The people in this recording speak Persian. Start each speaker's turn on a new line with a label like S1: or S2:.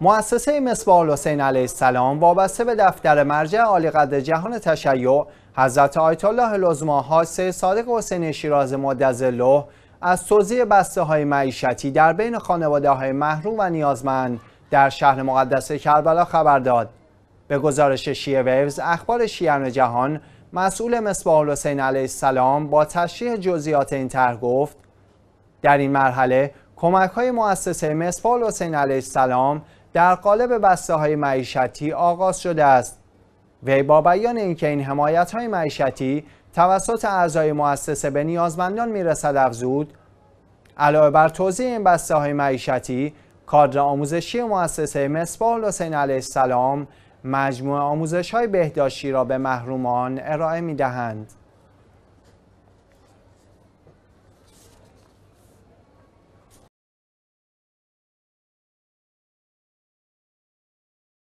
S1: مؤسسه مصباح الحسین علیه السلام وابسته به دفتر مرجع عالی قدر جهان تشیع حضرت آیت الله العظما سه صادق حسین شیراز مدظله از توزیع بسته های معیشتی در بین خانواده های محروم و نیازمند در شهر مقدس کربلا خبر داد به گزارش شیعه ویوز اخبار شیعان جهان مسئول مصباح الحسین علیه السلام با تشریح جزئیات این طرح گفت در این مرحله کمک های مؤسسه مصباح الحسین علیه السلام در قالب بسته های معیشتی آغاز شده است وی با بیان اینکه این حمایت های معیشتی توسط اعضای مؤسسه به نیازمندان میرسد افزود علاوه بر توضیح این بسته های معیشتی کادر آموزشی مؤسسه مصباح حسین علیه السلام مجموع آموزش های بهداشتی را به محرومان ارائه می دهند.